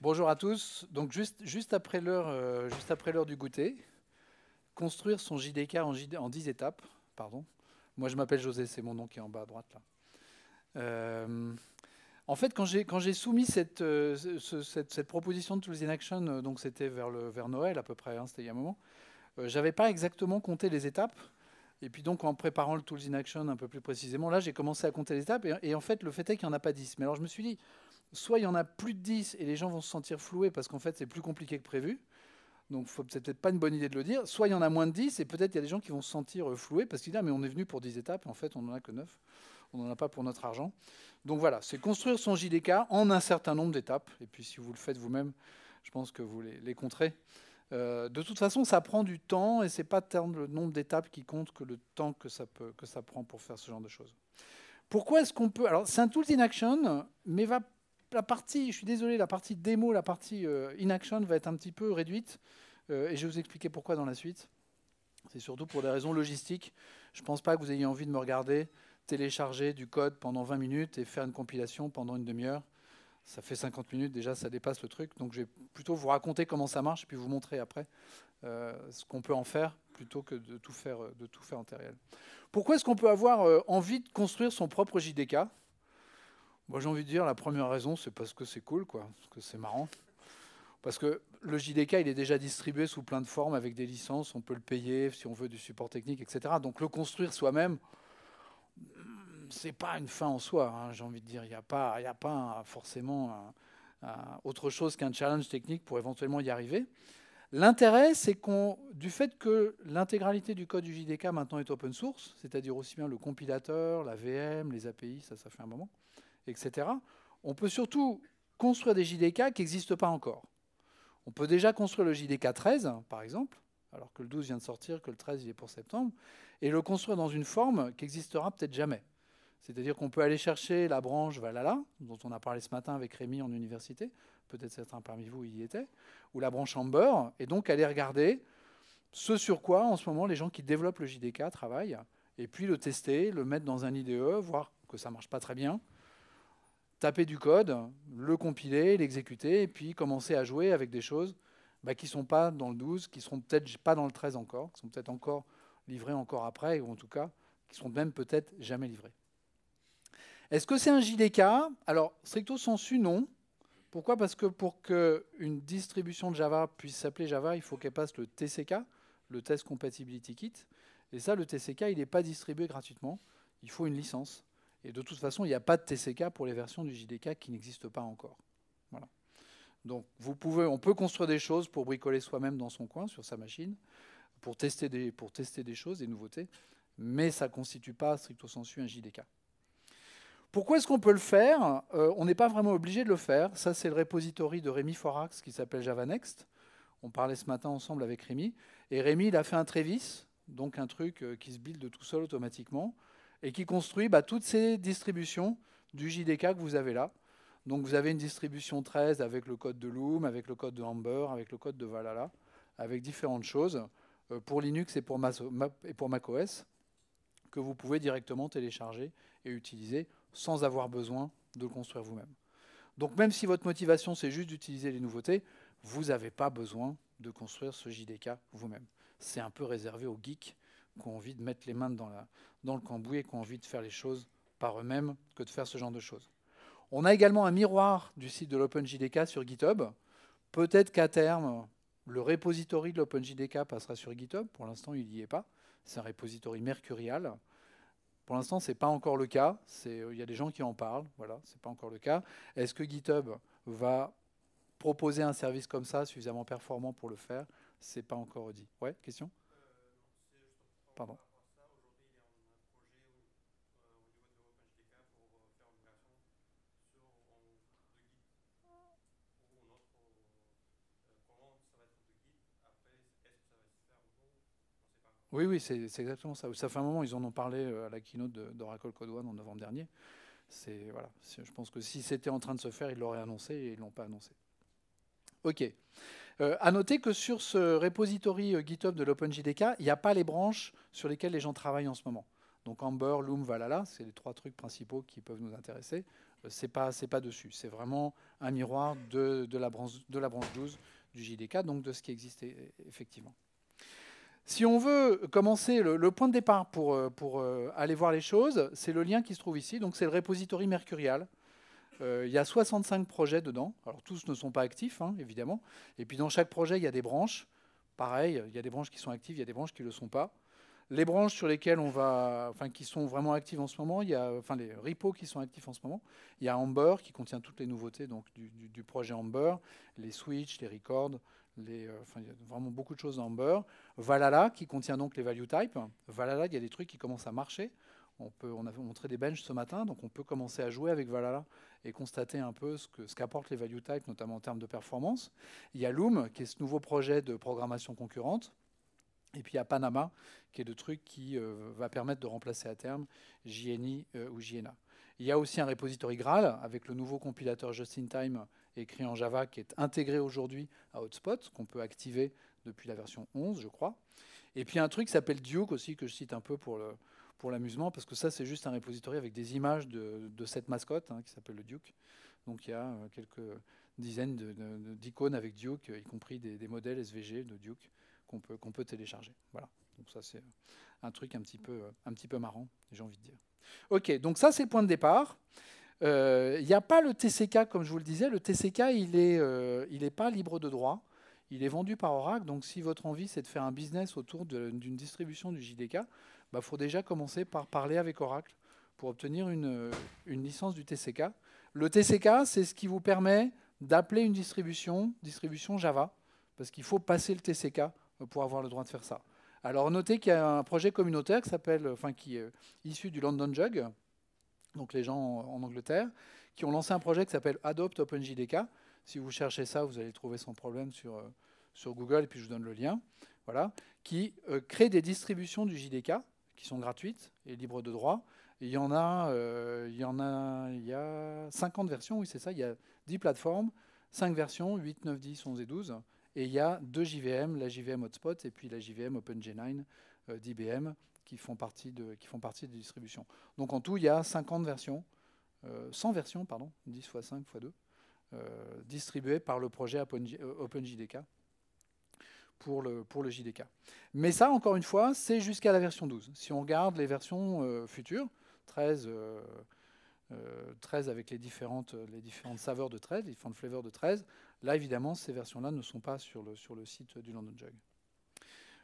Bonjour à tous. Donc juste, juste après l'heure euh, du goûter, construire son JDK en, en 10 étapes. Pardon. Moi, je m'appelle José, c'est mon nom qui est en bas à droite là. Euh, en fait, quand j'ai soumis cette, euh, cette, cette, proposition de Tools in Action, donc c'était vers, le vers, Noël à peu près, hein, c'était il y a un moment, j'avais pas exactement compté les étapes. Et puis donc en préparant le Tools in Action un peu plus précisément, là j'ai commencé à compter les étapes. Et, et en fait, le fait est qu'il n'y en a pas 10. Mais alors je me suis dit, soit il y en a plus de 10 et les gens vont se sentir floués parce qu'en fait c'est plus compliqué que prévu. Donc faut peut-être pas une bonne idée de le dire. Soit il y en a moins de 10 et peut-être il y a des gens qui vont se sentir euh, floués parce qu'ils disent ah, mais on est venu pour 10 étapes et en fait on n'en a que 9. On n'en a pas pour notre argent. Donc voilà, c'est construire son JDK en un certain nombre d'étapes. Et puis si vous le faites vous-même, je pense que vous les, les compterez. Euh, de toute façon, ça prend du temps et c'est pas le nombre d'étapes qui compte que le temps que ça, prend pour faire ce genre de choses. Pourquoi est-ce qu'on peut Alors c'est un tool in action, mais va la partie, je suis désolé, la partie démo, la partie euh, in inaction va être un petit peu réduite. Euh, et je vais vous expliquer pourquoi dans la suite. C'est surtout pour des raisons logistiques. Je ne pense pas que vous ayez envie de me regarder télécharger du code pendant 20 minutes et faire une compilation pendant une demi-heure. Ça fait 50 minutes déjà, ça dépasse le truc. Donc je vais plutôt vous raconter comment ça marche et puis vous montrer après euh, ce qu'on peut en faire plutôt que de tout faire, de tout faire en temps Pourquoi est-ce qu'on peut avoir envie de construire son propre JDK moi, j'ai envie de dire, la première raison, c'est parce que c'est cool, quoi, parce que c'est marrant. Parce que le JDK, il est déjà distribué sous plein de formes, avec des licences, on peut le payer si on veut du support technique, etc. Donc le construire soi-même, c'est pas une fin en soi, hein, j'ai envie de dire. Il n'y a pas, y a pas forcément autre chose qu'un challenge technique pour éventuellement y arriver. L'intérêt, c'est qu'on, du fait que l'intégralité du code du JDK maintenant est open source, c'est-à-dire aussi bien le compilateur, la VM, les API, ça, ça fait un moment, etc., on peut surtout construire des JDK qui n'existent pas encore. On peut déjà construire le JDK 13, par exemple, alors que le 12 vient de sortir, que le 13 il est pour septembre, et le construire dans une forme qui n'existera peut-être jamais. C'est-à-dire qu'on peut aller chercher la branche Valhalla, dont on a parlé ce matin avec Rémi en université, peut-être certains parmi vous y étaient, ou la branche Amber, et donc aller regarder ce sur quoi en ce moment les gens qui développent le JDK travaillent, et puis le tester, le mettre dans un IDE, voir que ça ne marche pas très bien, taper du code, le compiler, l'exécuter, et puis commencer à jouer avec des choses bah, qui ne sont pas dans le 12, qui ne seront peut-être pas dans le 13 encore, qui sont peut-être encore livrées encore après, ou en tout cas, qui seront même peut-être jamais livrées. Est-ce que c'est un JDK Alors, stricto sensu, non. Pourquoi Parce que pour qu'une distribution de Java puisse s'appeler Java, il faut qu'elle passe le TCK, le Test Compatibility Kit. Et ça, le TCK, il n'est pas distribué gratuitement. Il faut une licence. Et de toute façon, il n'y a pas de TCK pour les versions du JDK qui n'existent pas encore. Donc on peut construire des choses pour bricoler soi-même dans son coin, sur sa machine, pour tester des, choses, des nouveautés, mais ça ne constitue pas stricto sensu un JDK. Pourquoi est-ce qu'on peut le faire euh, On n'est pas vraiment obligé de le faire. Ça, c'est le repository de Rémi Forax qui s'appelle Java Next. On parlait ce matin ensemble avec Rémi. Et Rémi, il a fait un trévis, donc un truc euh, qui se build tout seul automatiquement et qui construit bah, toutes ces distributions du JDK que vous avez là. Donc vous avez une distribution 13 avec le code de Loom, avec le code de Amber, avec le code de Valhalla, avec différentes choses euh, pour Linux et pour, et pour macOS que vous pouvez directement télécharger et utiliser sans avoir besoin de le construire vous-même. Donc même si votre motivation c'est juste d'utiliser les nouveautés, vous n'avez pas besoin de construire ce JDK vous-même. C'est un peu réservé aux geeks qui ont envie de mettre les mains dans, le cambouis et qui ont envie de faire les choses par eux-mêmes que de faire ce genre de choses. On a également un miroir du site de l'OpenJDK sur GitHub. Peut-être qu'à terme, le repository de l'OpenJDK passera sur GitHub. Pour l'instant, il n'y est pas. C'est un repository mercurial. Pour l'instant, ce n'est pas encore le cas. Euh, il y a des gens qui en parlent. Voilà, ce n'est pas encore le cas. Est-ce que GitHub va proposer un service comme ça suffisamment performant pour le faire Ce n'est pas encore dit. Ouais, question oui, oui, c'est exactement ça. Ça fait un moment, ils en ont parlé euh, à la keynote d'Oracle One en novembre dernier. C'est voilà. Je pense que si c'était en train de se faire, ils l'auraient annoncé et ils l'ont pas annoncé. Ok. A euh, à noter que sur ce repository euh, GitHub de l'OpenJDK, il n'y a pas les branches sur lesquelles les gens travaillent en ce moment. Donc Amber, Loom, Valala, c'est les trois trucs principaux qui peuvent nous intéresser. Euh, ce n'est pas, c'est pas dessus. C'est vraiment un miroir de, la branche, de la branche 12 du JDK, donc de ce qui existait e, effectivement. Si on veut commencer le, point de départ pour, pour aller voir les choses, c'est le lien qui se trouve ici. Donc c'est le repository mercurial euh, il y a 65 projets dedans. Alors tous ne sont pas actifs, hein, évidemment. Et puis dans chaque projet, il y a des branches. Pareil, il y a des branches qui sont actives, il y a des branches qui ne le sont pas. Les branches sur lesquelles on va, enfin, qui sont vraiment actives en ce moment, il y a, enfin, les repos qui sont actifs en ce moment, il y a Amber qui contient toutes les nouveautés donc, du, projet Amber, les switches, les records, euh, il y a vraiment beaucoup de choses en Amber. Valala qui contient donc les value types. Valala, il y a des trucs qui commencent à marcher on, peut, on a montré des benches ce matin, donc on peut commencer à jouer avec Valhalla et constater un peu ce que ce les value types, notamment en termes de performance. Il y a Loom, qui est ce nouveau projet de programmation concurrente. Et puis il y a Panama, qui est le truc qui euh, va permettre de remplacer à terme JNI euh, ou JNA. Il y a aussi un repository Graal avec le nouveau compilateur Just-in-Time écrit en Java qui est intégré aujourd'hui à Hotspot, qu'on peut activer depuis la version 11, je crois. Et puis un truc qui s'appelle Duke aussi, que je cite un peu pour le, pour l'amusement, parce que ça, c'est juste un repository avec des images de, cette mascotte hein, qui s'appelle le Duke. Donc il y a euh, quelques dizaines d'icônes avec Duke, euh, y compris des, modèles SVG de Duke qu'on peut, qu'on peut télécharger. Voilà. Donc ça, c'est euh, un truc un petit peu, un petit peu marrant, j'ai envie de dire. OK, donc ça, c'est le point de départ. Il n'y a pas le TCK, comme je vous le disais. Le TCK, il n'est pas libre de droit. Il est vendu par Oracle. Donc, si votre envie, c'est de faire un business autour d'une distribution du JDK, il bah, faut déjà commencer par parler avec Oracle pour obtenir une, licence du TCK. Le TCK, c'est ce qui vous permet d'appeler une distribution, distribution Java, parce qu'il faut passer le TCK pour avoir le droit de faire ça. Alors notez qu'il y a un projet communautaire qui est issu du London Jug, donc les gens en Angleterre, qui ont lancé un projet qui s'appelle Adopt OpenJDK. Si vous cherchez ça, vous allez le trouver sans problème sur, euh, Google, et puis je vous donne le lien. Voilà, qui euh, crée des distributions du JDK qui sont gratuites et libres de droit. Euh, il y en a, il y en a, il y 50 versions, oui c'est ça, il y a 10 plateformes, 5 versions, 8, 9, 10, 11 et 12. Et il y a deux JVM, la JVM Hotspot et puis la JVM OpenG9 euh, d'IBM qui font partie qui font partie des distributions. Donc en tout, il y a 50 versions, 100 euh, versions pardon, 10 x 5 x 2 distribuées par le projet OpenJDK pour le, pour le JDK. Mais ça, encore une fois, c'est jusqu'à la version 12. Si on regarde les versions euh, futures, 13, 13 euh, euh, avec les différentes, les différentes saveurs de 13, les différentes flavors de 13, là, évidemment, ces versions-là ne sont pas sur le, sur le site du London Jug.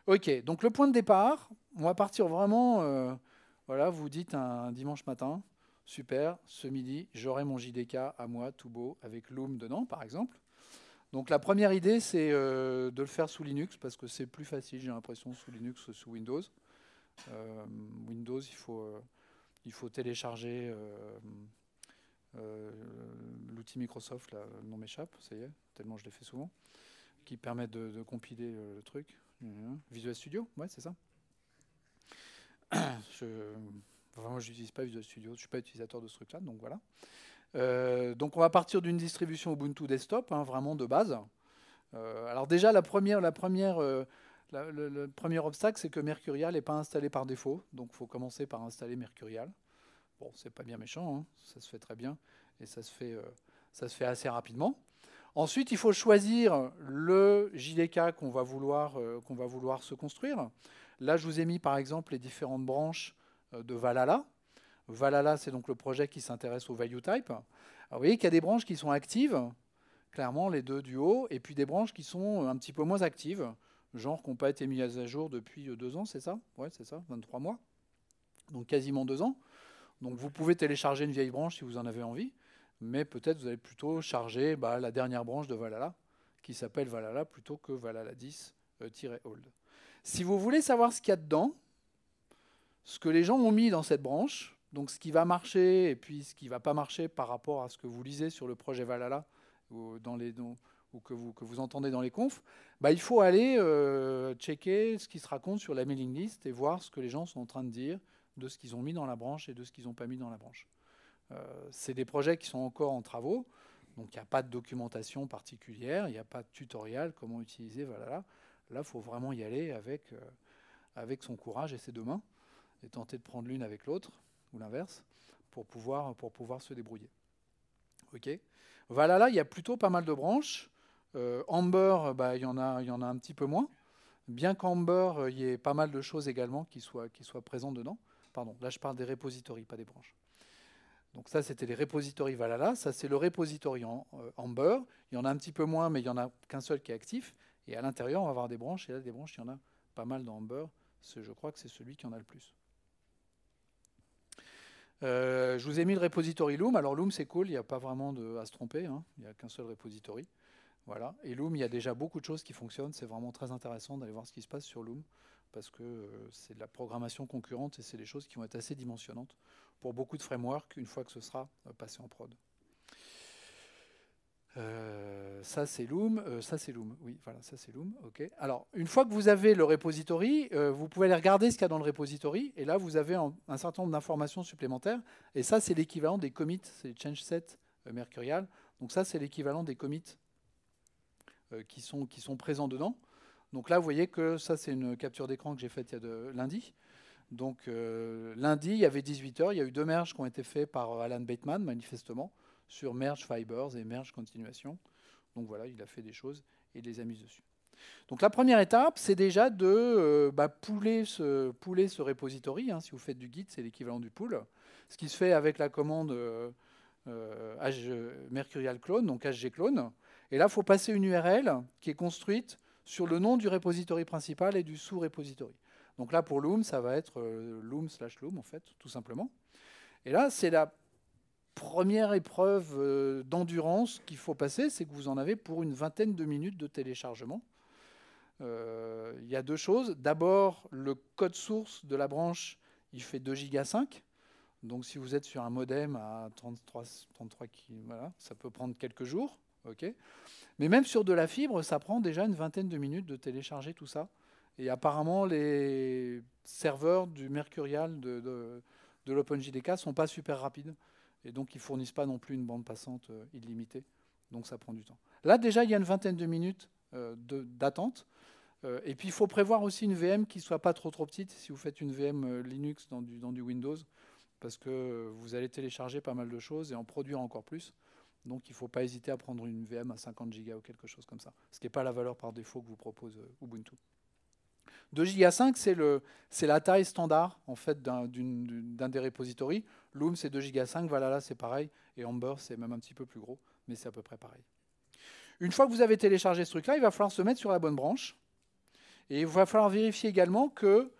Ok, donc le point de départ, on va partir vraiment, voilà, vous dites un dimanche matin, super, ce midi, j'aurai mon JDK à moi, tout beau, avec Loom dedans, par exemple. Donc la première idée, c'est euh, de le faire sous Linux, parce que c'est plus facile, j'ai l'impression, sous Linux ou sous Windows. Euh, Windows, il faut, euh, il faut télécharger l'outil Microsoft, là, le nom m'échappe, ça y est, tellement je l'ai fait souvent, qui permet de, compiler le truc. Visual Studio, ouais, c'est ça. Je, vraiment, je n'utilise pas Visual Studio, je ne suis pas utilisateur de ce truc-là, donc voilà. Euh, donc on va partir d'une distribution Ubuntu desktop, hein, vraiment de base. Euh, alors déjà, la première, la première, euh, le, premier obstacle, c'est que Mercurial n'est pas installé par défaut. Donc il faut commencer par installer Mercurial. Bon, c'est pas bien méchant, hein. ça se fait très bien et ça se fait, ça se fait assez rapidement. Ensuite, il faut choisir le JDK qu'on va, vouloir, qu'on va vouloir se construire. Là, je vous ai mis par exemple les différentes branches de Valhalla. Valala, c'est donc le projet qui s'intéresse au value type. vous voyez qu'il y a des branches qui sont actives, clairement les deux du haut, et puis des branches qui sont un petit peu moins actives, genre qui n'ont pas été mises à jour depuis euh, deux ans, c'est ça Ouais, c'est ça, 23 mois. Donc quasiment deux ans. Donc vous pouvez télécharger une vieille branche si vous en avez envie, mais peut-être vous allez plutôt charger bah, la dernière branche de Valala, qui s'appelle Valhalla plutôt que Valhalla 10-old. Euh, si vous voulez savoir ce qu'il y a dedans, ce que les gens ont mis dans cette branche, donc ce qui va marcher et puis ce qui ne va pas marcher par rapport à ce que vous lisez sur le projet Valhalla ou, que, vous, entendez dans les confs, bah, il faut aller euh, checker ce qui se raconte sur la mailing list et voir ce que les gens sont en train de dire de ce qu'ils ont mis dans la branche et de ce qu'ils n'ont pas mis dans la branche. Euh, c'est des projets qui sont encore en travaux, donc il n'y a pas de documentation particulière, il n'y a pas de tutoriel comment utiliser Valhalla. Là, il faut vraiment y aller avec, euh, avec son courage et ses deux mains et tenter de prendre l'une avec l'autre ou l'inverse, pour pouvoir, pour pouvoir se débrouiller. Ok. Valhalla, il y a plutôt pas mal de branches. Euh, Amber, bah, il, y en a, il y en a un petit peu moins. Bien qu'Amber, euh, il y ait pas mal de choses également qui soient, qui soient présentes dedans. Pardon, là je parle des repositories, pas des branches. Donc ça, c'était les repositories Valhalla. Ça, c'est le repository euh, Amber. Il y en a un petit peu moins, mais il n'y en a qu'un seul qui est actif. Et à l'intérieur, on va avoir des branches. Et là, des branches, il y en a pas mal dans Amber. Je crois que c'est celui qui en a le plus. Euh, je vous ai mis le repository Loom. Alors Loom, c'est cool, il n'y a pas vraiment de, à se tromper, hein. il n'y a qu'un seul repository. Voilà. Et Loom, il y a déjà beaucoup de choses qui fonctionnent. C'est vraiment très intéressant d'aller voir ce qui se passe sur Loom, parce que euh, c'est de la programmation concurrente et c'est des choses qui vont être assez dimensionnantes pour beaucoup de frameworks une fois que ce sera euh, passé en prod. Euh, ça c'est Loom, euh, ça c'est Loom. Oui, voilà, ça c'est Loom. Ok. Alors, une fois que vous avez le repository, euh, vous pouvez aller regarder ce qu'il y a dans le repository, et là vous avez un, certain nombre d'informations supplémentaires. Et ça c'est l'équivalent des commits, c'est les change set mercurial. Donc ça c'est l'équivalent des commits qui sont présents dedans. Donc là vous voyez que ça c'est une capture d'écran que j'ai faite il y a de lundi. Donc lundi il y avait 18 heures, il y a eu deux merges qui ont été faits par Alan Bateman manifestement sur merge fibers et merge continuation. Donc voilà, il a fait des choses et il les a mises dessus. Donc la première étape, c'est déjà de euh, bah, pouler, ce, pouler, ce, repository. Hein. Si vous faites du Git, c'est l'équivalent du pool. Ce qui se fait avec la commande euh, euh, mercurial clone, donc hg clone. Et là, il faut passer une URL qui est construite sur le nom du repository principal et du sous-repository. Donc là, pour Loom, ça va être loom slash loom, en fait, tout simplement. Et là, c'est la première épreuve euh, d'endurance qu'il faut passer, c'est que vous en avez pour une vingtaine de minutes de téléchargement. Euh, il y a deux choses. D'abord, le code source de la branche, il fait 2 giga 5. Donc si vous êtes sur un modem à 33, 33 ça peut prendre quelques jours. Mais même sur de la fibre, ça prend déjà une vingtaine de minutes de télécharger tout ça. Et apparemment, les serveurs du Mercurial de, de l'OpenJDK ne sont pas super rapides. Et donc, ils ne fournissent pas non plus une bande passante euh, illimitée. Donc, ça prend du temps. Là, déjà, il y a une vingtaine de minutes euh, d'attente. Euh, et puis, il faut prévoir aussi une VM qui ne soit pas trop, trop petite. Si vous faites une VM Linux dans du, dans du Windows, parce que vous allez télécharger pas mal de choses et en produire encore plus. Donc il ne faut pas hésiter à prendre une VM à 50 Go ou quelque chose comme ça, ce qui n'est pas la valeur par défaut que vous propose Ubuntu. 2,5 Go, c'est la taille standard en fait, d'un des repositories. Loom, c'est 2,5 Go, Valhalla, c'est pareil, et Amber, c'est même un petit peu plus gros, mais c'est à peu près pareil. Une fois que vous avez téléchargé ce truc-là, il va falloir se mettre sur la bonne branche, et il va falloir vérifier également que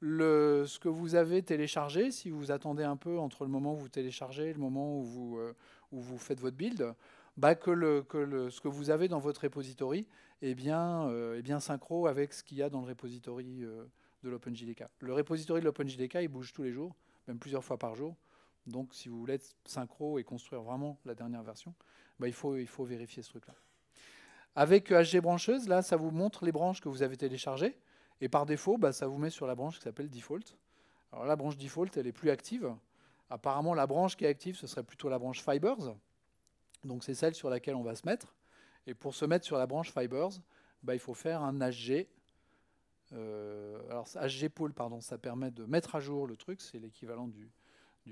le, ce que vous avez téléchargé, si vous attendez un peu entre le moment où vous téléchargez et le moment où vous, euh, où vous faites votre build, bah, que, ce que vous avez dans votre repository est bien, euh, bien synchro avec ce qu'il y a dans le repository euh, de l'OpenJDK. Le repository de l'OpenJDK, il bouge tous les jours, même plusieurs fois par jour. Donc, si vous voulez être synchro et construire vraiment la dernière version, bah, il, faut, il faut vérifier ce truc-là. Avec HG brancheuse, là, ça vous montre les branches que vous avez téléchargées. Et par défaut, bah, ça vous met sur la branche qui s'appelle default. Alors, la branche default, elle est plus active. Apparemment, la branche qui est active, ce serait plutôt la branche fibers. Donc c'est celle sur laquelle on va se mettre. Et pour se mettre sur la branche Fibers, bah, il faut faire un HG. Euh, alors HG pool, pardon, ça permet de mettre à jour le truc, c'est l'équivalent du,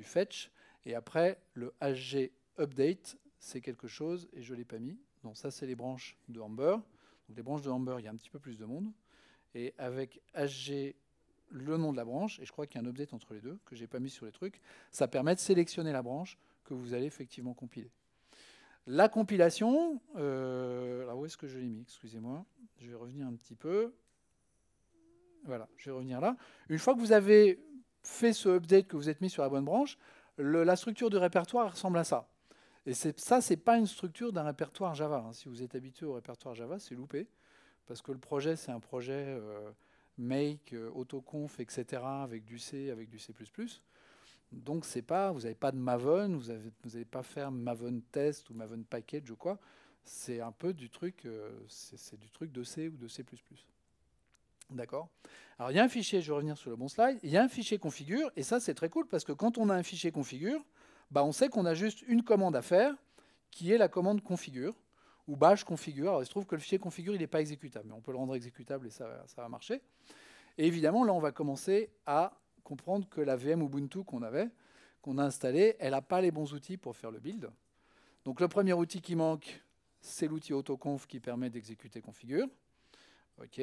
fetch. Et après, le HG update, c'est quelque chose, et je ne l'ai pas mis. Donc ça, c'est les branches de Amber. les branches de Amber, il y a un petit peu plus de monde. Et avec HG le nom de la branche, et je crois qu'il y a un update entre les deux que je n'ai pas mis sur les trucs, ça permet de sélectionner la branche que vous allez effectivement compiler. La compilation, euh, où est-ce que je l'ai mis Excusez-moi, je vais revenir un petit peu. Voilà, je vais revenir là. Une fois que vous avez fait ce update, que vous êtes mis sur la bonne branche, la structure du répertoire ressemble à ça. Et ça, ce n'est pas une structure d'un répertoire Java. Hein. Si vous êtes habitué au répertoire Java, c'est loupé, parce que le projet, c'est un projet euh, make, euh, autoconf, etc., avec du C, avec du C++. Donc c'est pas, vous n'avez pas de Maven, vous n'allez pas faire Maven test ou Maven package ou quoi. C'est un peu du truc, euh, c'est du truc de C ou de C++. D'accord Alors il y a un fichier, je vais revenir sur le bon slide, il y a un fichier configure, et ça c'est très cool parce que quand on a un fichier configure, bah, on sait qu'on a juste une commande à faire, qui est la commande configure, ou bash configure. Alors il se trouve que le fichier configure il n'est pas exécutable, mais on peut le rendre exécutable et ça, ça va marcher. Et évidemment là on va commencer à comprendre que la VM Ubuntu qu'on avait, qu'on a installée, elle n'a pas les bons outils pour faire le build. Donc le premier outil qui manque, c'est l'outil autoconf qui permet d'exécuter configure. OK.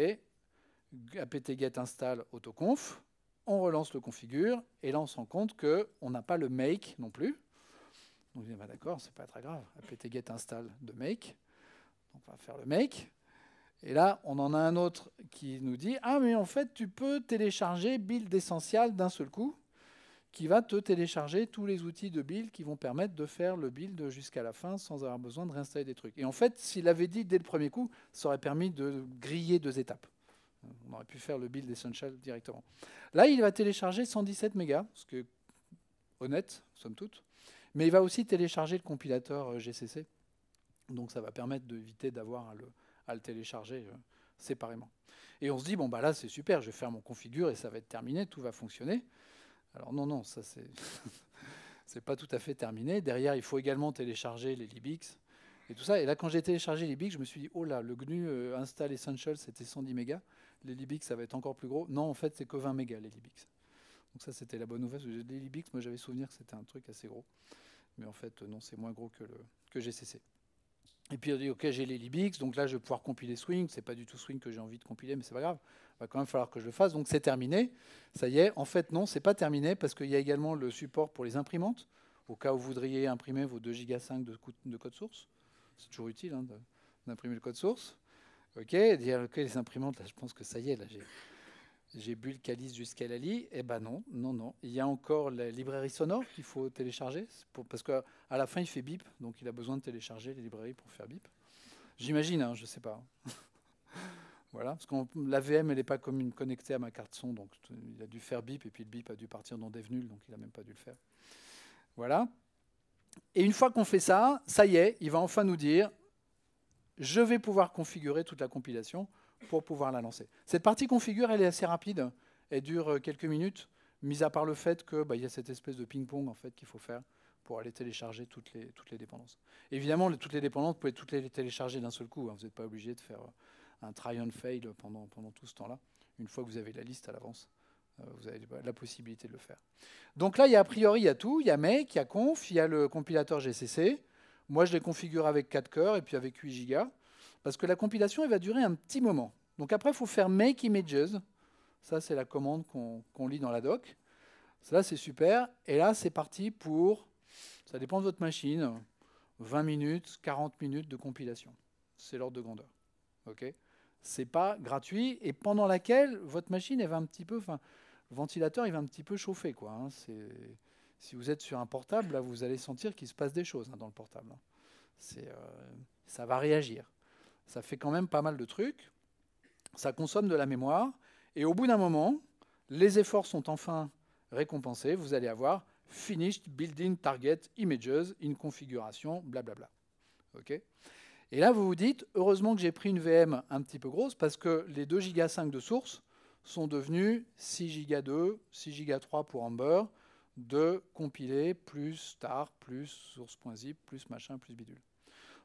apt get install autoconf. On relance le configure et là on se rend compte qu'on n'a pas le make non plus. Donc on dit bah, d'accord, c'est pas très grave. apt get install de make. Donc, on va faire le make. Et là, on en a un autre qui nous dit Ah, mais en fait, tu peux télécharger Build Essential d'un seul coup, qui va te télécharger tous les outils de build qui vont permettre de faire le build jusqu'à la fin sans avoir besoin de réinstaller des trucs. Et en fait, s'il avait dit dès le premier coup, ça aurait permis de griller deux étapes. On aurait pu faire le build Essential directement. Là, il va télécharger 117 mégas, ce qui est honnête, somme toute. Mais il va aussi télécharger le compilateur GCC. Donc, ça va permettre d'éviter d'avoir le à le télécharger euh, séparément. Et on se dit, bon, bah là, c'est super, je vais faire mon configure et ça va être terminé, tout va fonctionner. Alors non, non, ça, c'est... c'est pas tout à fait terminé. Derrière, il faut également télécharger les Libix et tout ça. Et là, quand j'ai téléchargé les Libix, je me suis dit, oh là, le GNU euh, Install Essential, c'était 110 mégas. Les Libix, ça va être encore plus gros. Non, en fait, c'est que 20 mégas, les Libix. Donc ça, c'était la bonne nouvelle. Les Libix, moi, j'avais souvenir que c'était un truc assez gros. Mais en fait, euh, non, c'est moins gros que, le, que GCC. Et puis on dit, OK, j'ai les Libix, donc là je vais pouvoir compiler swing. C'est pas du tout swing que j'ai envie de compiler, mais c'est pas grave. Il va quand même falloir que je le fasse. Donc c'est terminé. Ça y est. En fait, non, c'est pas terminé parce qu'il y a également le support pour les imprimantes, au cas où vous voudriez imprimer vos 2 Go 5 de, code source. C'est toujours utile hein, d'imprimer le code source. OK, dire, OK, les imprimantes, là, je pense que ça y est, là, j'ai j'ai bu le calice jusqu'à la lit. Eh ben non, non, non. Il y a encore la librairie sonore qu'il faut télécharger, parce qu'à la fin, il fait bip, donc il a besoin de télécharger les librairies pour faire bip. J'imagine, hein, je ne sais pas. voilà, parce que la VM, elle n'est pas comme connectée à ma carte son, donc il a dû faire bip, et puis le bip a dû partir dans dev nul, donc il n'a même pas dû le faire. Voilà. Et une fois qu'on fait ça, ça y est, il va enfin nous dire, je vais pouvoir configurer toute la compilation pour pouvoir la lancer. Cette partie configure, elle est assez rapide. Elle dure euh, quelques minutes, mis à part le fait qu'il bah, y a cette espèce de ping-pong en fait, qu'il faut faire pour aller télécharger toutes les, toutes les dépendances. Évidemment, toutes les dépendances, vous pouvez toutes les télécharger d'un seul coup. Hein. vous n'êtes pas obligé de faire euh, un try and fail pendant, pendant tout ce temps-là. Une fois que vous avez la liste à l'avance, euh, vous avez la possibilité de le faire. Donc là, il y a a priori, il y a tout. Il y a make, il y a conf, il y a le compilateur GCC. Moi, je les configure avec 4 cœurs et puis avec 8 gigas. Parce que la compilation, elle va durer un petit moment. Donc après, il faut faire make images. Ça, c'est la commande qu'on lit dans la doc. Ça, c'est super. Et là, c'est parti pour, ça dépend de votre machine, 20 minutes, 40 minutes de compilation. C'est l'ordre de grandeur. Ce n'est pas gratuit et pendant laquelle votre machine elle va un petit peu enfin le ventilateur il va un petit peu chauffer quoi hein. C'est. si vous êtes sur un portable là vous allez sentir qu'il se passe des choses hein, dans le portable hein. euh, ça va réagir ça fait quand même pas mal de trucs, ça consomme de la mémoire, et au bout d'un moment, les efforts sont enfin récompensés, vous allez avoir Finished Building Target Images in Configuration, blablabla. OK et là, vous vous dites, heureusement que j'ai pris une VM un petit peu grosse, parce que les 2 Go 5 de source sont devenus 6 Go 2, 6 Go 3 pour Amber, de compiler plus star, plus source.zip, plus machin, plus bidule.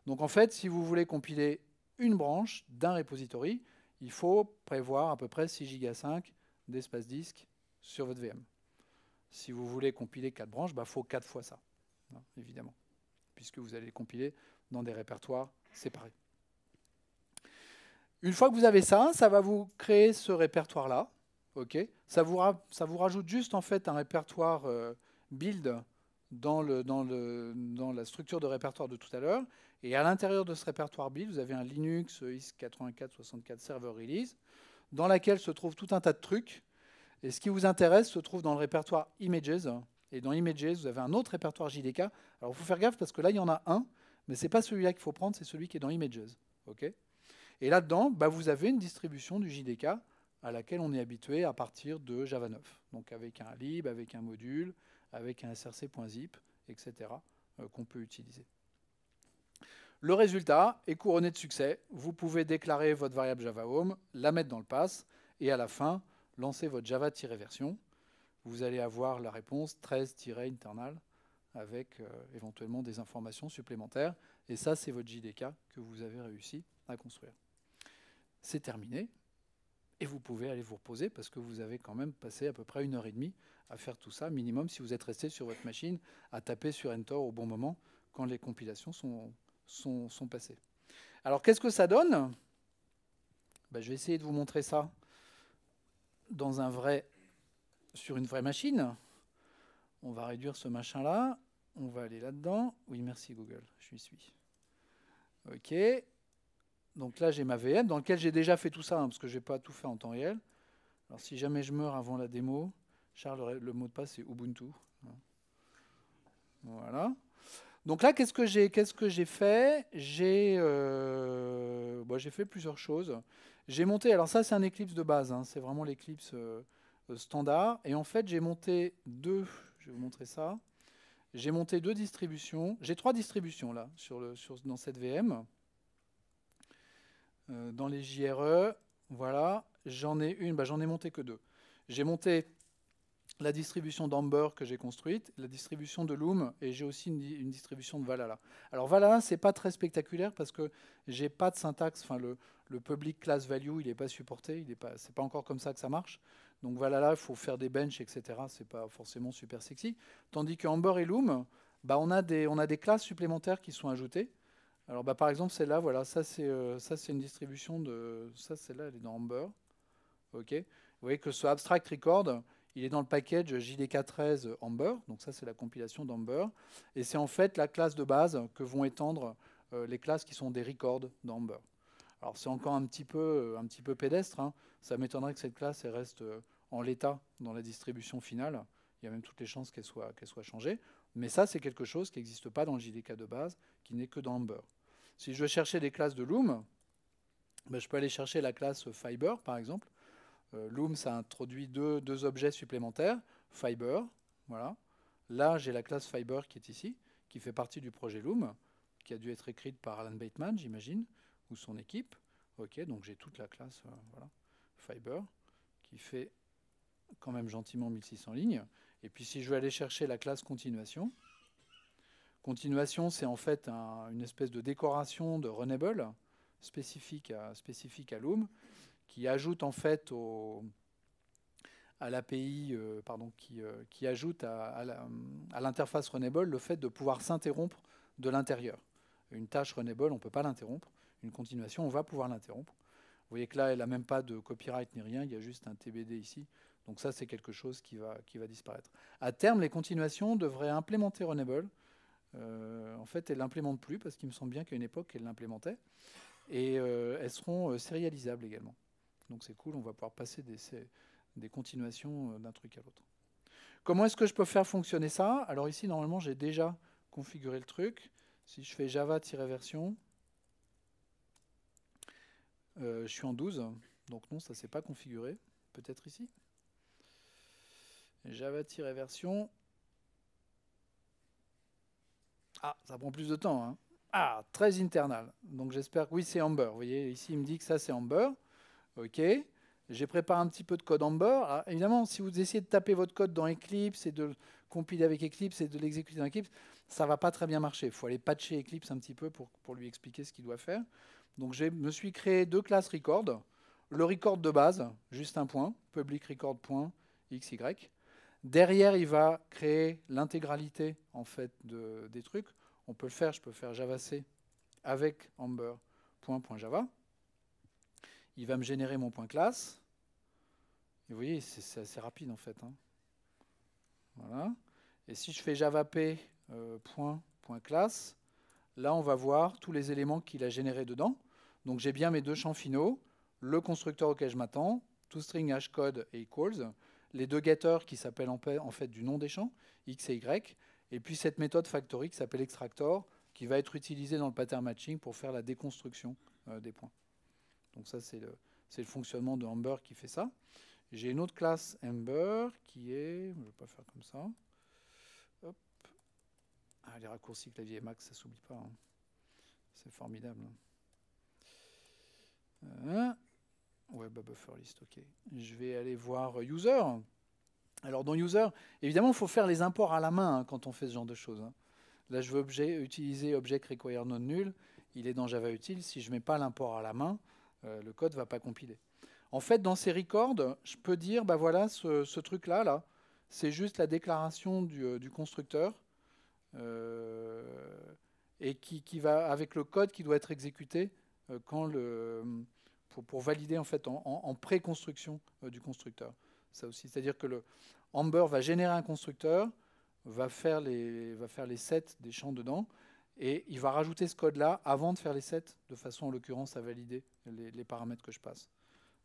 Donc en fait, si vous voulez compiler une branche d'un repository, il faut prévoir à peu près 6 Go d'espace disque sur votre VM. Si vous voulez compiler 4 branches, il bah, faut 4 fois ça, hein, évidemment, puisque vous allez les compiler dans des répertoires séparés. Une fois que vous avez ça, ça va vous créer ce répertoire-là. ok ça, vous ça vous rajoute juste en fait un répertoire euh, build dans, la structure de répertoire de tout à l'heure. Et à l'intérieur de ce répertoire build, vous avez un Linux e IS8464 Server Release, dans laquelle se trouve tout un tas de trucs. Et ce qui vous intéresse se trouve dans le répertoire Images. Et dans Images, vous avez un autre répertoire JDK. Alors, il faut faire gaffe parce que là, il y en a un, mais ce n'est pas celui-là qu'il faut prendre, c'est celui qui est dans Images. et là-dedans, bah, vous avez une distribution du JDK à laquelle on est habitué à partir de Java 9. Donc avec un lib, avec un module, avec un src.zip, etc., euh, qu'on peut utiliser. Le résultat est couronné de succès. Vous pouvez déclarer votre variable Java Home, la mettre dans le pass, et à la fin, lancer votre Java-version. Vous allez avoir la réponse 13-internal avec euh, éventuellement des informations supplémentaires. Et ça, c'est votre JDK que vous avez réussi à construire. C'est terminé. Et vous pouvez aller vous reposer parce que vous avez quand même passé à peu près une heure et demie à faire tout ça, minimum, si vous êtes resté sur votre machine, à taper sur Enter au bon moment, quand les compilations sont, sont, passées. Alors, qu'est-ce que ça donne ben, Je vais essayer de vous montrer ça dans un vrai, sur une vraie machine. On va réduire ce machin-là. On va aller là-dedans. Oui, merci Google, je suis. OK. Donc là, j'ai ma VM dans laquelle j'ai déjà fait tout ça, hein, parce que je n'ai pas tout fait en temps réel. Alors si jamais je meurs avant la démo, Charles, le mot de passe, c'est Ubuntu. Voilà. Donc là, qu'est-ce que j'ai que fait euh, bah, J'ai fait plusieurs choses. J'ai monté. Alors ça, c'est un Eclipse de base. Hein. c'est vraiment l'Eclipse euh, standard. Et en fait, j'ai monté deux. Je vais vous montrer ça. J'ai monté deux distributions. J'ai trois distributions là sur le dans cette VM. Euh, dans les JRE, voilà. J'en ai une. Bah, j'en ai monté que deux. J'ai monté la distribution d'Amber que j'ai construite, la distribution de Loom, et j'ai aussi une, distribution de Valhalla. Alors Valhalla, c'est pas très spectaculaire parce que j'ai pas de syntaxe. Enfin, le, le, public class value, il n'est pas supporté, il n'est pas, c'est pas encore comme ça que ça marche. Donc Valhalla, il faut faire des benches, etc. C'est pas forcément super sexy. Tandis que et Loom, bah, on a des on a des classes supplémentaires qui sont ajoutées. Alors bah, par exemple celle-là, voilà, ça c'est euh, ça c'est une distribution de ça celle-là elle est dans Amber, ok. Vous voyez que ce abstract record il est dans le package JDK13 Amber, donc ça c'est la compilation d'Amber, et c'est en fait la classe de base que vont étendre euh, les classes qui sont des records d'Amber. Alors c'est encore un petit peu, euh, un petit peu pédestre, hein. ça m'étonnerait que cette classe reste euh, en l'état dans la distribution finale, il y a même toutes les chances qu'elle soit, qu'elle soit changée, mais ça c'est quelque chose qui n'existe pas dans le JDK de base, qui n'est que dans Amber. Si je veux chercher des classes de Loom, ben, je peux aller chercher la classe Fiber par exemple, euh, Loom, ça introduit deux, objets supplémentaires, Fiber, voilà. Là, j'ai la classe Fiber qui est ici, qui fait partie du projet Loom, qui a dû être écrite par Alan Bateman, j'imagine, ou son équipe. Ok, donc j'ai toute la classe euh, voilà, Fiber, qui fait quand même gentiment 1600 lignes. Et puis si je vais aller chercher la classe Continuation, Continuation, c'est en fait une espèce de décoration de Runnable spécifique spécifique à Loom, qui ajoute en fait au, à l'API, euh, pardon, qui, euh, ajoute à, l'interface Runnable le fait de pouvoir s'interrompre de l'intérieur. Une tâche Runnable, on ne peut pas l'interrompre. Une continuation, on va pouvoir l'interrompre. Vous voyez que là, elle n'a même pas de copyright ni rien, il y a juste un TBD ici. Donc ça, c'est quelque chose qui va, qui va disparaître. À terme, les continuations devraient implémenter Runnable. Euh, en fait, elles ne l'implémentent plus parce qu'il me semble bien qu'à une époque, elles l'implémentaient. Et elles seront sérialisables également. Donc c'est cool, on va pouvoir passer des, continuations euh, d'un truc à l'autre. Comment est-ce que je peux faire fonctionner ça Alors ici, normalement, j'ai déjà configuré le truc. Si je fais java-version, euh, je suis en 12, donc non, ça ne s'est pas configuré. Peut-être ici. Java-version. Ah, ça prend plus de temps. Hein. Ah, très internal. Donc j'espère que oui, c'est Amber. Vous voyez, ici, il me dit que ça, c'est Amber. OK j'ai préparé un petit peu de code Amber. Ah, évidemment, si vous essayez de taper votre code dans Eclipse et de le compiler avec Eclipse et de l'exécuter dans Eclipse, ça ne va pas très bien marcher. Il faut aller patcher Eclipse un petit peu pour, lui expliquer ce qu'il doit faire. Donc je me suis créé deux classes record. Le record de base, juste un point, public record Derrière, il va créer l'intégralité en fait des trucs. On peut le faire, je peux faire javac avec amber.java il va me générer mon point classe. Et vous voyez, c'est assez rapide en fait. Hein. Voilà. Et si je fais javap euh, point, classe, là on va voir tous les éléments qu'il a générés dedans. Donc j'ai bien mes deux champs finaux, le constructeur auquel je m'attends, toString hashCode et equals, les deux getters qui s'appellent en, fait du nom des champs, x et y, et puis cette méthode factory qui s'appelle extractor, qui va être utilisée dans le pattern matching pour faire la déconstruction euh, des points. Donc ça, c'est le, fonctionnement de Amber qui fait ça. J'ai une autre classe Amber qui est... Je ne vais pas faire comme ça. Ah, les raccourcis clavier et max, ça s'oublie pas. Hein. C'est formidable. Hein. Euh, buffer list, ok. Je vais aller voir euh, user. Alors dans user, évidemment, il faut faire les imports à la main hein, quand on fait ce genre de choses. Là, je veux utiliser object require non nul. Il est dans Java utile. Si je ne mets pas l'import à la main, euh, le code va pas compiler. En fait, dans ces records, je peux dire, bah voilà, ce, truc-là, là, c'est juste la déclaration du, euh, constructeur euh, et qui, va avec le code qui doit être exécuté quand le, pour, valider en fait en, pré-construction du constructeur. Ça aussi, c'est-à-dire que le Amber va générer un constructeur, va faire les va faire les sets des champs dedans et il va rajouter ce code-là avant de faire les sets, de façon en l'occurrence à valider les, paramètres que je passe.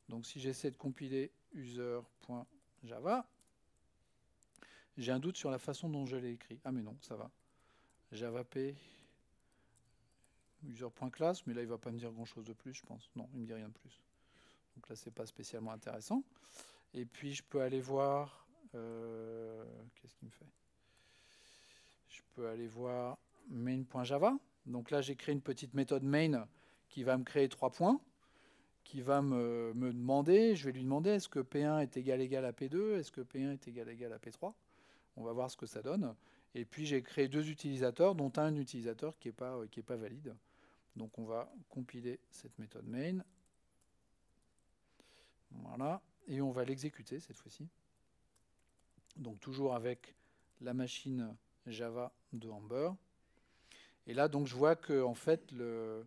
Donc si j'essaie de compiler user.java, j'ai un doute sur la façon dont je l'ai écrit. Ah mais non, ça va. javap user.class, mais là il ne va pas me dire grand chose de plus, je pense. Non, il ne me dit rien de plus. Donc là ce n'est pas spécialement intéressant. Et puis je peux aller voir. Euh, qu'est-ce qu'il me fait Je peux aller voir main.java. Donc là, j'ai créé une petite méthode main qui va me créer trois points, qui va me, demander, je vais lui demander est-ce que P1 est égal égal à P2, est-ce que P1 est égal égal à P3. On va voir ce que ça donne. Et puis j'ai créé deux utilisateurs, dont un utilisateur qui n'est pas, euh, est pas valide. Donc on va compiler cette méthode main. Voilà. Et on va l'exécuter cette fois-ci. Donc toujours avec la machine Java de Amber. Et là, donc, je vois que en fait, le,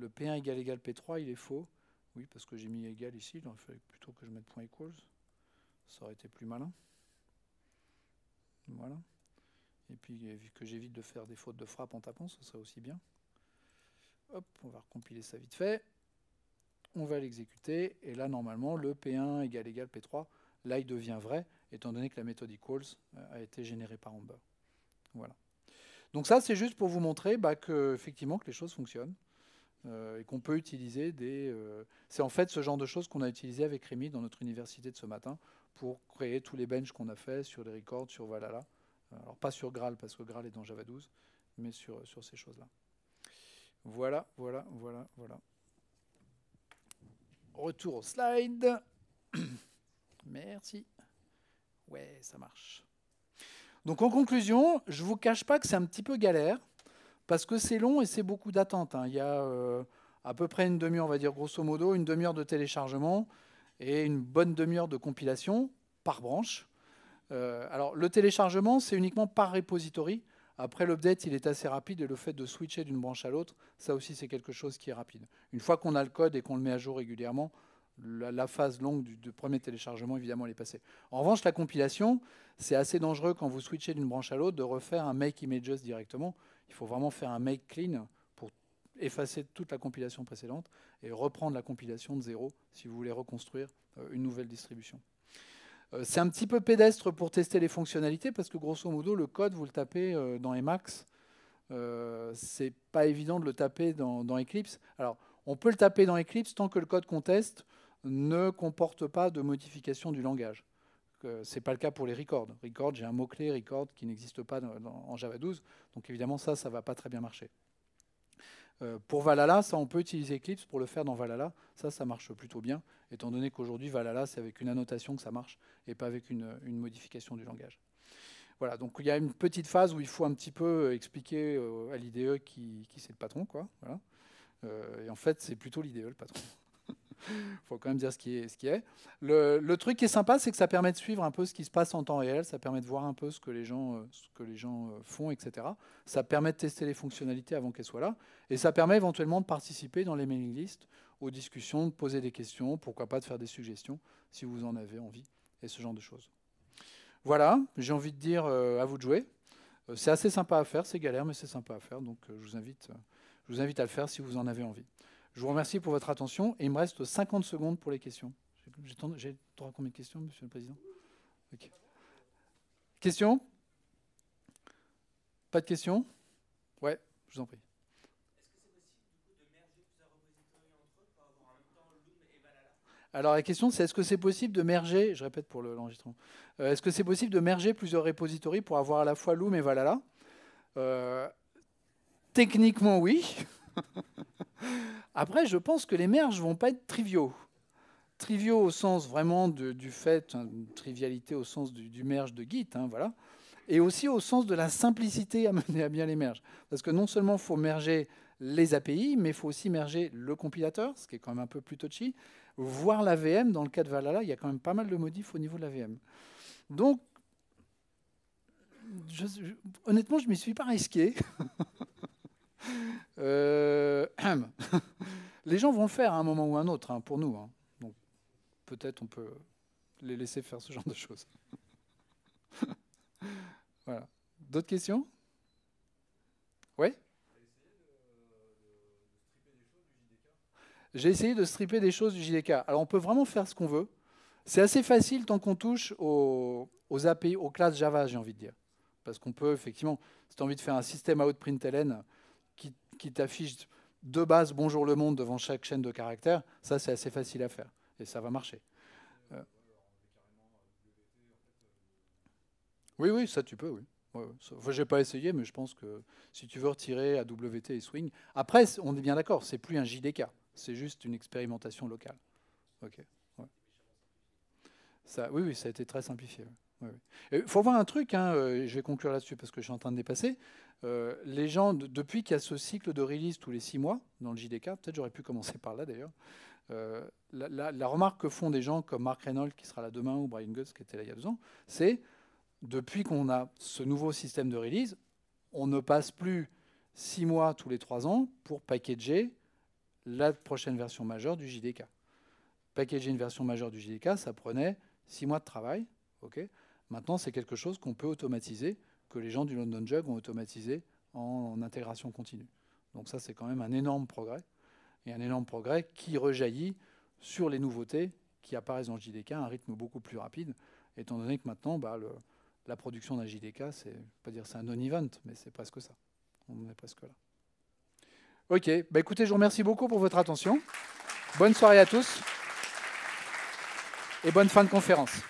P1 égale égale P3, il est faux. Oui, parce que j'ai mis égal ici, donc il fallait plutôt que je mette point equals. Ça aurait été plus malin. Voilà. Et puis, vu que j'évite de faire des fautes de frappe en tapant, ce serait aussi bien. Hop, on va recompiler ça vite fait. On va l'exécuter. Et là, normalement, le P1 égale égale P3, là, il devient vrai, étant donné que la méthode equals euh, a été générée par Amber. Voilà. Donc ça, c'est juste pour vous montrer bah, que, effectivement, que les choses fonctionnent euh, et qu'on peut utiliser des... Euh, c'est en fait ce genre de choses qu'on a utilisé avec Rémi dans notre université de ce matin pour créer tous les benches qu'on a fait sur les records, sur Valala, Alors pas sur Graal, parce que Graal est dans Java 12, mais sur, euh, sur ces choses-là. Voilà, voilà, voilà, voilà. Retour au slide. Merci. Ouais, ça marche. Donc en conclusion, je ne vous cache pas que c'est un petit peu galère, parce que c'est long et c'est beaucoup d'attente. Hein. Il y a euh, à peu près une demi-heure, on va dire grosso modo, une demi-heure de téléchargement et une bonne demi-heure de compilation par branche. Euh, alors le téléchargement, c'est uniquement par repository. Après l'update, il est assez rapide et le fait de switcher d'une branche à l'autre, ça aussi c'est quelque chose qui est rapide. Une fois qu'on a le code et qu'on le met à jour régulièrement, la, phase longue du, premier téléchargement, évidemment, elle est passée. En revanche, la compilation, c'est assez dangereux quand vous switchez d'une branche à l'autre de refaire un make images directement. Il faut vraiment faire un make clean pour effacer toute la compilation précédente et reprendre la compilation de zéro si vous voulez reconstruire euh, une nouvelle distribution. Euh, c'est un petit peu pédestre pour tester les fonctionnalités parce que grosso modo, le code, vous le tapez euh, dans Emacs. c'est pas évident de le taper dans, dans, Eclipse. Alors, on peut le taper dans Eclipse tant que le code qu'on teste ne comporte pas de modification du langage. Ce n'est pas le cas pour les records. Record, j'ai un mot-clé record qui n'existe pas en Java 12, donc évidemment ça, ça ne va pas très bien marcher. Euh, pour Valhalla, ça, on peut utiliser Eclipse pour le faire dans Valhalla. Ça, ça marche plutôt bien, étant donné qu'aujourd'hui, Valhalla, c'est avec une annotation que ça marche et pas avec une, modification du langage. Voilà, donc il y a une petite phase où il faut un petit peu euh, expliquer euh, à l'IDE qui, c'est le patron, quoi. et en fait, c'est plutôt l'IDE, le patron. Il faut quand même dire ce qui est. Ce qui est. Le, truc qui est sympa, c'est que ça permet de suivre un peu ce qui se passe en temps réel, ça permet de voir un peu ce que les gens, euh, ce que les gens euh, font, etc. Ça permet de tester les fonctionnalités avant qu'elles soient là, et ça permet éventuellement de participer dans les mailing lists, aux discussions, de poser des questions, pourquoi pas de faire des suggestions si vous en avez envie, et ce genre de choses. Voilà, j'ai envie de dire euh, à vous de jouer. c'est assez sympa à faire, c'est galère, mais c'est sympa à faire, donc je, vous invite, je vous invite à le faire si vous en avez envie. Je vous remercie pour votre attention et il me reste 50 secondes pour les questions. J'ai trois combien de questions, Monsieur le Président question Questions Pas de questions Ouais, je vous en prie. Est-ce que c'est possible de merger entre et Alors la question c'est est-ce que c'est possible de merger, je répète pour l'enregistrement, le, euh, est-ce que c'est possible de merger plusieurs repositories pour avoir à la fois Loom et Valhalla euh, Techniquement oui, Après, je pense que les merges vont pas être triviaux. Triviaux au sens vraiment du fait, hein, une trivialité au sens du, merge de Git, hein, voilà. Et aussi au sens de la simplicité à mener à bien les merges. Parce que non seulement faut merger les API, mais il faut aussi merger le compilateur, ce qui est quand même un peu plus touchy, voire la VM. Dans le cas de Valhalla, il y a quand même pas mal de modifs au niveau de la VM. Donc, honnêtement, je ne m'y suis pas risqué. Euh, les gens vont le faire à un moment ou un autre, hein, pour nous. Hein. Donc peut-être on peut les laisser faire ce genre de choses. voilà. D'autres questions Oui J'ai essayé de stripper des choses du JDK. Alors on peut vraiment faire ce qu'on veut. C'est assez facile tant qu'on touche aux, API, aux classes Java, j'ai envie de dire. Parce qu'on peut effectivement, si tu as envie de faire un système out println, qui t'affiche de base Bonjour le monde devant chaque chaîne de caractères, ça c'est assez facile à faire et ça va marcher. Euh. Oui, oui, ça tu peux, oui. Ouais, j'ai pas essayé, mais je pense que si tu veux retirer à WT et swing, après, on est bien d'accord, c'est plus un JDK, c'est juste une expérimentation locale. Ok. oui, oui, ça a été très simplifié. Il faut voir un truc, hein, euh, je vais conclure là-dessus parce que je suis en train de dépasser. Euh, les gens, depuis qu'il y a ce cycle de release tous les six mois dans le JDK, peut-être j'aurais pu commencer par là d'ailleurs, euh, la, remarque que font des gens comme Mark Reynolds qui sera là demain ou Brian Goetz qui était là il y a deux ans, c'est depuis qu'on a ce nouveau système de release, on ne passe plus six mois tous les trois ans pour packager la prochaine version majeure du JDK. Packager une version majeure du JDK, ça prenait six mois de travail. ok Maintenant, c'est quelque chose qu'on peut automatiser, que les gens du London Jug ont automatisé en, intégration continue. Donc ça, c'est quand même un énorme progrès, et un énorme progrès qui rejaillit sur les nouveautés qui apparaissent dans le JDK à un rythme beaucoup plus rapide, étant donné que maintenant, bah, la production d'un JDK, c'est pas dire c'est un non-event, mais c'est presque ça. On est presque là. Ok, bah, écoutez, je vous remercie beaucoup pour votre attention. Bonne soirée à tous et bonne fin de conférence.